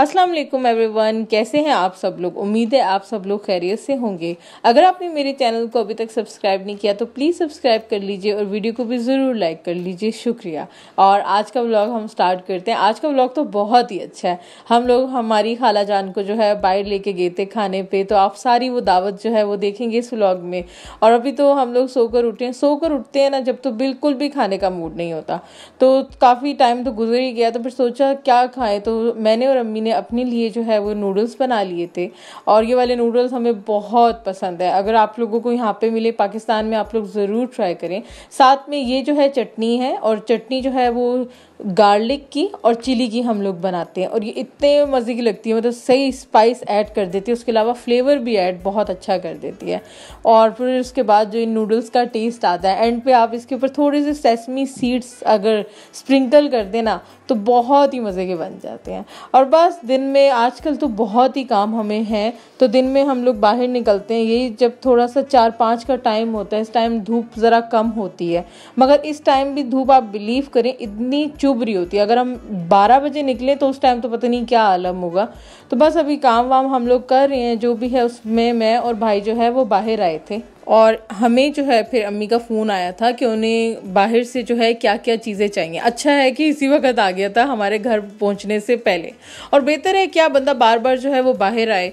अस्सलाम वालेकुम एवरीवन कैसे हैं आप सब लोग उम्मीद है आप सब लोग खैरियत से होंगे अगर आपने मेरे चैनल को अभी तक सब्सक्राइब नहीं किया तो प्लीज़ सब्सक्राइब कर लीजिए और वीडियो को भी ज़रूर लाइक कर लीजिए शुक्रिया और आज का व्लॉग हम स्टार्ट करते हैं आज का व्लॉग तो बहुत ही अच्छा है हम लोग हमारी खाला जान को जो है बाहर लेके गए थे खाने पर तो आप सारी वो दावत जो है वो देखेंगे इस व्लॉग में और अभी तो हम लोग सोकर उठे हैं सोकर उठते हैं ना जब तो बिल्कुल भी खाने का मूड नहीं होता तो काफ़ी टाइम तो गुजर ही गया तो फिर सोचा क्या खाएँ तो मैंने और अम्मी ने अपने लिए जो है वो नूडल्स बना लिए थे और ये वाले नूडल्स हमें बहुत पसंद है अगर आप लोगों को यहाँ पे मिले पाकिस्तान में आप लोग ज़रूर ट्राई करें साथ में ये जो है चटनी है और चटनी जो है वो गार्लिक की और चिली की हम लोग बनाते हैं और ये इतने मज़े की लगती है मतलब सही स्पाइस ऐड कर देती है उसके अलावा फ्लेवर भी ऐड बहुत अच्छा कर देती है और फिर उसके बाद जो इन नूडल्स का टेस्ट आता है एंड पे आप इसके ऊपर थोड़े से सेसमी सीड्स अगर स्प्रिंकल कर देना तो बहुत ही मज़े के बन जाते हैं और बस दिन में आजकल तो बहुत ही काम हमें है तो दिन में हम लोग बाहर निकलते हैं यही जब थोड़ा सा चार पाँच का टाइम होता है इस टाइम धूप ज़रा कम होती है मगर इस टाइम भी धूप आप बिलीव करें इतनी चुप चुभ रही होती है अगर हम 12 बजे निकले तो उस टाइम तो पता नहीं क्या आलम होगा तो बस अभी काम वाम हम लोग कर रहे हैं जो भी है उसमें मैं और भाई जो है वो बाहर आए थे और हमें जो है फिर अम्मी का फ़ोन आया था कि उन्हें बाहर से जो है क्या क्या चीज़ें चाहिए अच्छा है कि इसी वक्त आ गया था हमारे घर पहुंचने से पहले और बेहतर है क्या बंदा बार बार जो है वो बाहर आए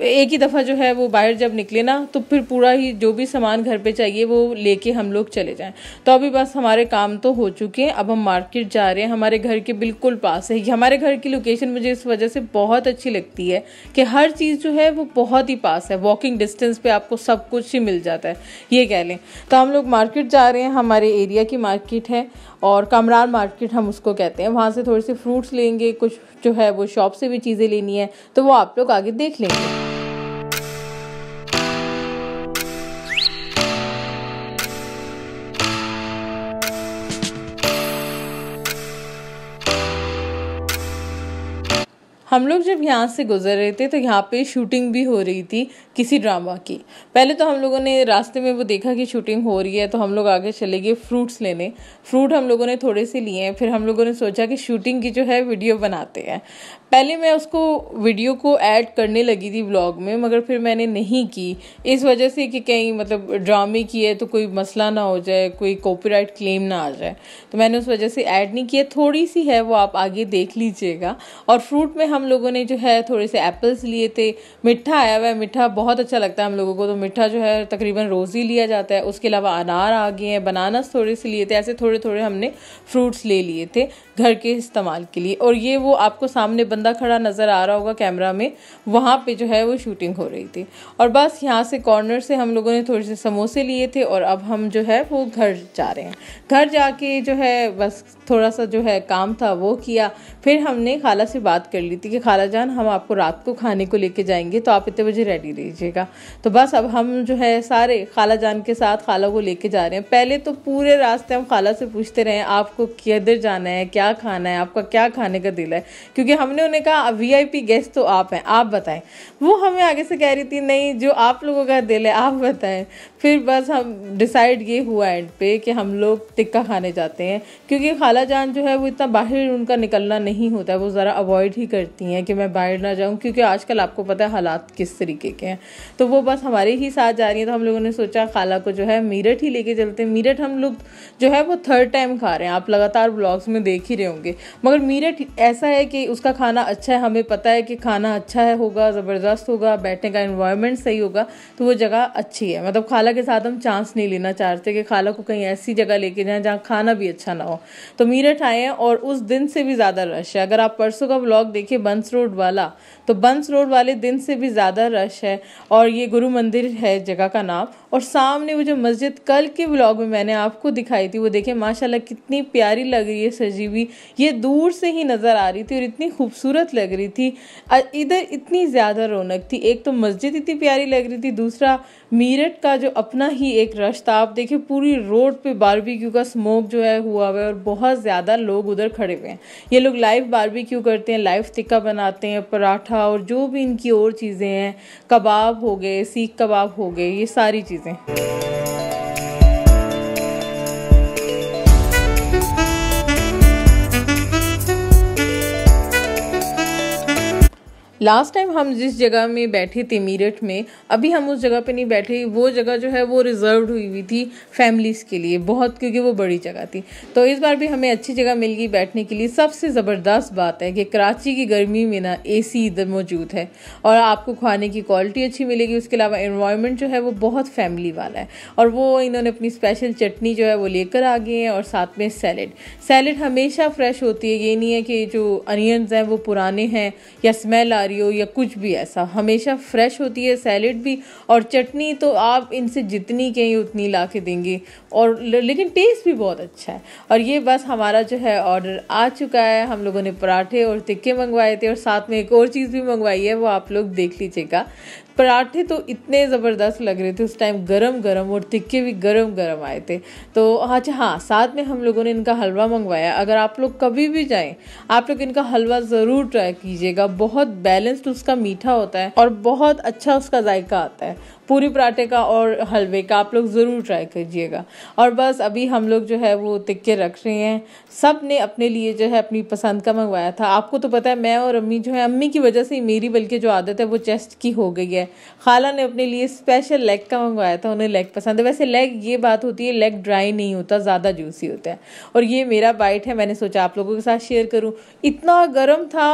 एक ही दफ़ा जो है वो बाहर जब निकले ना तो फिर पूरा ही जो भी सामान घर पे चाहिए वो लेके हम लोग चले जाएं तो अभी बस हमारे काम तो हो चुके हैं अब हम मार्केट जा रहे हैं हमारे घर के बिल्कुल पास है हमारे घर की लोकेशन मुझे इस वजह से बहुत अच्छी लगती है कि हर चीज़ जो है वो बहुत ही पास है वॉकिंग डिस्टेंस पर आपको सब कुछ ही मिल जाता है ये कह लें तो हम लोग मार्केट जा रहे हैं हमारे एरिया की मार्केट है और कमरान मार्केट हम उसको कहते हैं वहाँ से थोड़े से फ्रूट्स लेंगे कुछ जो है वो शॉप से भी चीज़ें लेनी है तो वो आप लोग आगे देख लेंगे हम लोग जब यहाँ से गुजर रहे थे तो यहाँ पे शूटिंग भी हो रही थी किसी ड्रामा की पहले तो हम लोगों ने रास्ते में वो देखा कि शूटिंग हो रही है तो हम लोग आगे चले गए फ्रूट्स लेने फ्रूट हम लोगों ने थोड़े से लिए हैं फिर हम लोगों ने सोचा कि शूटिंग की जो है वीडियो बनाते हैं पहले मैं उसको वीडियो को ऐड करने लगी थी ब्लॉग में मगर फिर मैंने नहीं की इस वजह से कि कहीं मतलब ड्रामे की है तो कोई मसला ना हो जाए कोई कॉपीराइट क्लेम ना आ जाए तो मैंने उस वजह से ऐड नहीं किया थोड़ी सी है वो आप आगे देख लीजिएगा और फ्रूट में हम लोगों ने जो है थोड़े से एप्पल्स लिए थे मिठ्ठा आया हुआ है मिठा बहुत अच्छा लगता है हम लोगों को तो मिठ्ठा जो है तकरीबन रोज़ ही लिया जाता है उसके अलावा अनार आ गए हैं बनानास थोड़े से लिए थे ऐसे थोड़े थोड़े हमने फ्रूट्स ले लिए थे घर के इस्तेमाल के लिए और ये वो आपको सामने बना बंदा खड़ा नज़र आ रहा होगा कैमरा में वहाँ पे जो है वो शूटिंग हो रही थी और बस यहाँ से कॉर्नर से हम लोगों ने थोड़े से समोसे लिए थे और अब हम जो है वो घर जा रहे हैं घर जाके जो है बस थोड़ा सा जो है काम था वो किया फिर हमने खाला से बात कर ली थी कि खाला जान हम आपको रात को खाने को लेके जाएंगे तो आप इतने बजे रेडी रहिएगा तो बस अब हम जो है सारे खाला जान के साथ खाला को लेके जा रहे हैं पहले तो पूरे रास्ते हम खाला से पूछते रहे आपको किधर जाना है क्या खाना है आपका क्या खाने का दिल है क्योंकि हमने उन्होंने कहा वीआईपी गेस्ट तो आप हैं आप बताएं वो हमें आगे से कह रही थी नहीं जो आप लोगों का दिल है आप बताएं फिर बस हम डिसाइड ये हुआ एंड पे कि हम लोग टिक्का खाने जाते हैं क्योंकि खाला जान जो है वो इतना बाहर उनका निकलना नहीं होता है वो ज़रा अवॉइड ही करती हैं कि मैं बाहर ना जाऊँ क्योंकि आजकल आपको पता है हालात किस तरीके के हैं तो वो बस हमारे ही साथ जा रही है तो हम लोगों ने सोचा खाला को जो है मीरठ ही लेके चलते हैं मीरठ हम लोग जो है वो थर्ड टाइम खा रहे हैं आप लगातार ब्लॉग्स में देख ही रहे होंगे मगर मीरठ ऐसा है कि उसका खाना खाना अच्छा है हमें पता है कि खाना अच्छा है होगा ज़बरदस्त होगा बैठने का इन्वायरमेंट सही होगा तो वो जगह अच्छी है मतलब खाला के साथ हम चांस नहीं लेना चाहते कि खाला को कहीं ऐसी जगह लेके जाएँ जहाँ खाना भी अच्छा ना हो तो मीरठ आए हैं और उस दिन से भी ज़्यादा रश है अगर आप परसों का ब्लॉग देखें बंस रोड वाला तो बंस रोड वाले दिन से भी ज़्यादा रश है और ये गुरु मंदिर है जगह का नाम और सामने वो जो मस्जिद कल के ब्लॉग में मैंने आपको दिखाई थी वो देखें माशाल्लाह कितनी प्यारी लग रही है सजीवी ये दूर से ही नज़र आ रही थी और इतनी खूबसूरत खूबसूरत लग रही थी इधर इतनी ज़्यादा रौनक थी एक तो मस्जिद इतनी प्यारी लग रही थी दूसरा मीरठ का जो अपना ही एक रश था आप देखिए पूरी रोड पे बारबेक्यू का स्मोक जो है हुआ हुआ है और बहुत ज़्यादा लोग उधर खड़े हुए हैं ये लोग लाइव बारबेक्यू करते हैं लाइव टिक्का बनाते हैं पराठा और जो भी इनकी और चीज़ें हैं कबाब हो गए सीख कबाब हो गए ये सारी चीज़ें लास्ट टाइम हम जिस जगह में बैठे थे मीरठ में अभी हम उस जगह पे नहीं बैठे वो जगह जो है वो रिजर्व हुई हुई थी फैमिलीज़ के लिए बहुत क्योंकि वो बड़ी जगह थी तो इस बार भी हमें अच्छी जगह मिल गई बैठने के लिए सबसे ज़बरदस्त बात है कि कराची की गर्मी में ना ए सी इधर मौजूद है और आपको खाने की क्वालिटी अच्छी मिलेगी उसके अलावा इन्वायरमेंट जो है वो बहुत फैमिली वाला है और वो इन्होंने अपनी स्पेशल चटनी जो है वो लेकर आ गए हैं और साथ में सैलड सैलड हमेशा फ्रेश होती है ये नहीं है कि जो अनियंस हैं वो पुराने हैं या स्मेल आ रही रही हो या कुछ भी ऐसा हमेशा फ्रेश होती है सैलेड भी और चटनी तो आप इनसे जितनी कहीं उतनी ला के देंगे और लेकिन टेस्ट भी बहुत अच्छा है और ये बस हमारा जो है ऑर्डर आ चुका है हम लोगों ने पराठे और टिक्के मंगवाए थे और साथ में एक और चीज़ भी मंगवाई है वो आप लोग देख लीजिएगा पराठे तो इतने ज़बरदस्त लग रहे थे उस टाइम गरम गरम और टिक्के भी गरम गरम आए थे तो अच्छा हाँ साथ में हम लोगों ने इनका हलवा मंगवाया अगर आप लोग कभी भी जाएं आप लोग इनका हलवा ज़रूर ट्राई कीजिएगा बहुत बैल बैलेंस्ड उसका मीठा होता है और बहुत अच्छा उसका जायका आता है पूरी पराठे का और हलवे का आप लोग ज़रूर ट्राई कीजिएगा और बस अभी हम लोग जो है वो तिक्के रख रहे हैं सब ने अपने लिए जो है अपनी पसंद का मंगवाया था आपको तो पता है मैं और अम्मी जो है अम्मी की वजह से ही मेरी बल्कि जो आदत है वो चेस्ट की हो गई है खाला ने अपने लिए स्पेशल लेग का मंगवाया था उन्हें लेग पसंद है वैसे लेग ये बात होती है लेग ड्राई नहीं होता ज़्यादा जूसी होता है और ये मेरा बाइट है मैंने सोचा आप लोगों के साथ शेयर करूँ इतना गर्म था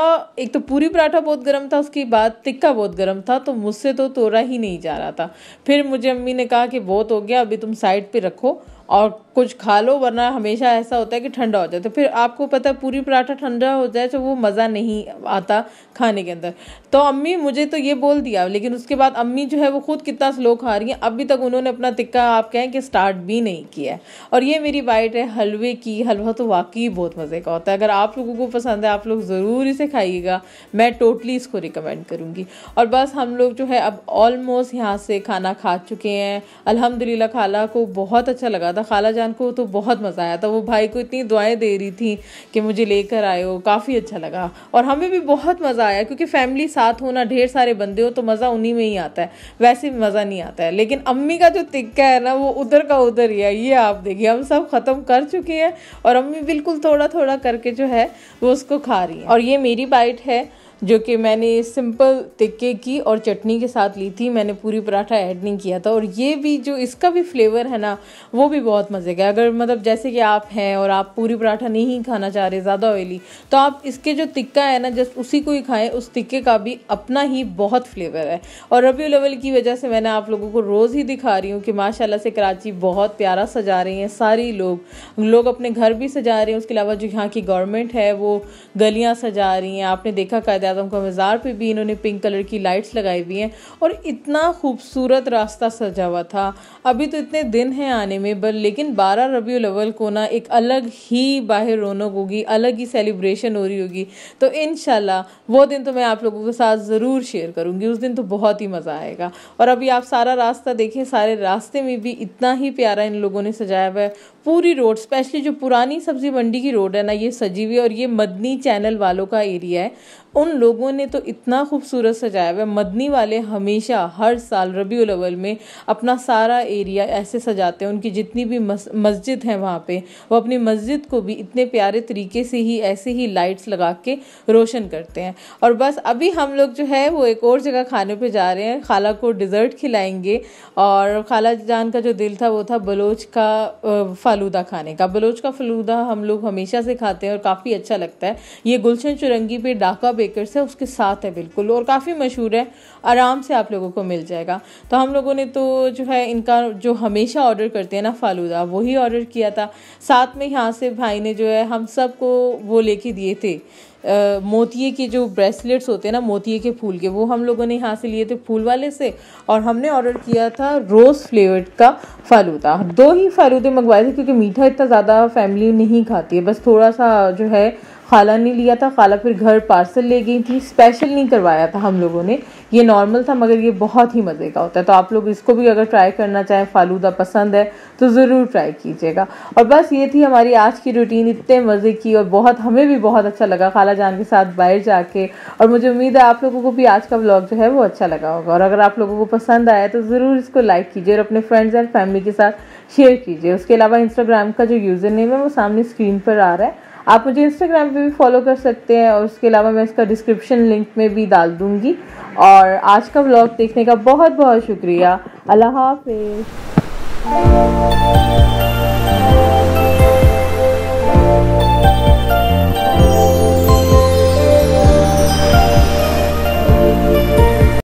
एक तो पूरी पराठा बहुत गर्म था उसके बाद टिक्का बहुत गर्म था तो मुझसे तो तोड़ा ही नहीं जा रहा था फिर मुझे अम्मी ने कहा कि बहुत हो गया अभी तुम साइड पे रखो और कुछ खा लो वरना हमेशा ऐसा होता है कि ठंडा हो जाए तो फिर आपको पता है पूरी पराठा ठंडा हो जाए तो वो मज़ा नहीं आता खाने के अंदर तो अम्मी मुझे तो ये बोल दिया लेकिन उसके बाद अम्मी जो है वो खुद कितना स्लो खा रही हैं अभी तक उन्होंने अपना तिक्का आप कहें कि स्टार्ट भी नहीं किया है और ये मेरी बाइट है हलवे की हलवा तो वाकई बहुत मज़े का होता है अगर आप लोगों को पसंद है आप लोग ज़रूर इसे खाइएगा मैं टोटली इसको रिकमेंड करूँगी और बस हम लोग जो है अब ऑलमोस्ट यहाँ से खाना खा चुके हैं अलहमदिल्ला खाला को बहुत अच्छा लगा था खाला जान जान को तो बहुत मज़ा आया था वो भाई को इतनी दुआएं दे रही थी कि मुझे लेकर आए हो काफ़ी अच्छा लगा और हमें भी बहुत मज़ा आया क्योंकि फैमिली साथ होना ढेर सारे बंदे हो तो मज़ा उन्हीं में ही आता है वैसे भी मज़ा नहीं आता है लेकिन अम्मी का जो तिक्का है ना वो उधर का उधर ही है ये आप देखिए हम सब ख़त्म कर चुके हैं और अम्मी बिल्कुल थोड़ा थोड़ा करके जो है वो उसको खा रही है और ये मेरी बाइट है जो कि मैंने सिंपल तिक्के की और चटनी के साथ ली थी मैंने पूरी पराठा ऐड नहीं किया था और ये भी जो इसका भी फ्लेवर है ना वो भी बहुत मज़े का अगर मतलब जैसे कि आप हैं और आप पूरी पराठा नहीं खाना चाह रहे ज़्यादा ऑयली तो आप इसके जो तिक्का है ना जस्ट उसी को ही खाएँ उस तिक्के का भी अपना ही बहुत फ्लेवर है और रबी लेवल की वजह से मैंने आप लोगों को रोज़ ही दिखा रही हूँ कि माशाला से कराची बहुत प्यारा सजा रही हैं सारे लोग लोग अपने घर भी सजा रहे हैं उसके अलावा जो यहाँ की गवर्नमेंट है वो गलियाँ सजा रही हैं आपने देखा कायदा आज़म का मज़ार पे भी इन्होंने पिंक कलर की लाइट्स लगाई हुई हैं और इतना खूबसूरत रास्ता सजा हुआ था अभी तो इतने दिन हैं आने में बल लेकिन बारह रबी अवल को ना एक अलग ही बाहर रौनक होगी अलग ही सेलिब्रेशन हो रही होगी तो इन वो दिन तो मैं आप लोगों के साथ ज़रूर शेयर करूँगी उस दिन तो बहुत ही मज़ा आएगा और अभी आप सारा रास्ता देखें सारे रास्ते में भी इतना ही प्यारा इन लोगों ने सजाया हुआ है पूरी रोड स्पेशली जो पुरानी सब्जी मंडी की रोड है ना ये सजी हुई और ये मदनी चैनल वालों का एरिया है उन लोगों ने तो इतना खूबसूरत सजाया हुआ मदनी वाले हमेशा हर साल रबी अलवल में अपना सारा एरिया ऐसे सजाते हैं उनकी जितनी भी मस्जिद है वहाँ पे वो अपनी मस्जिद को भी इतने प्यारे तरीके से ही ऐसे ही लाइट्स लगा के रोशन करते हैं और बस अभी हम लोग जो है वो एक और जगह खाने पर जा रहे हैं खाला को डिज़र्ट खिलाएंगे और खाला जान का जो दिल था वो था बलोच का फल फलूदा खाने का बलोच का फलूदा हम लोग हमेशा से खाते हैं और काफ़ी अच्छा लगता है ये गुलशन चुरंगी पे डाका बेकर्स है उसके साथ है बिल्कुल और काफ़ी मशहूर है आराम से आप लोगों को मिल जाएगा तो हम लोगों ने तो जो है इनका जो हमेशा ऑर्डर करते हैं ना फ़ालूदा वही ऑर्डर किया था साथ में यहाँ से भाई ने जो है हम सबको वो लेके दिए थे मोतिए के जो ब्रेसलेट्स होते हैं ना मोतिए के फूल के वो हम लोगों ने यहाँ से लिए थे फूल वाले से और हमने ऑर्डर किया था रोज़ फ्लेवर्ड का फालूदा दो ही फालूदे मंगवाए थे क्योंकि मीठा इतना ज़्यादा फैमिली नहीं खाती है बस थोड़ा सा जो है खाला ने लिया था खाला फिर घर पार्सल ले गई थी स्पेशल नहीं करवाया था हम लोगों ने ये नॉर्मल था मगर ये बहुत ही मज़े का होता है तो आप लोग इसको भी अगर ट्राई करना चाहें फालूदा पसंद है तो ज़रूर ट्राई कीजिएगा और बस ये थी हमारी आज की रूटीन इतने मज़े की और बहुत हमें भी बहुत अच्छा लगा खाला जान के साथ बाहर जाके और मुझे उम्मीद है आप लोगों को भी आज का ब्लॉग जो है वो अच्छा लगा होगा और अगर आप लोगों को पसंद आया तो ज़रूर इसको लाइक कीजिए और अपने फ्रेंड्स एंड फैमिली के साथ शेयर कीजिए उसके अलावा इंस्टाग्राम का जो यूज़र नेम है वो सामने स्क्रीन पर आ रहा है आप मुझे इंस्टाग्राम पे भी फॉलो कर सकते हैं और उसके अलावा मैं इसका डिस्क्रिप्शन लिंक में भी डाल दूँगी और आज का व्लॉग देखने का बहुत बहुत शुक्रिया अल्लाह हाफिज़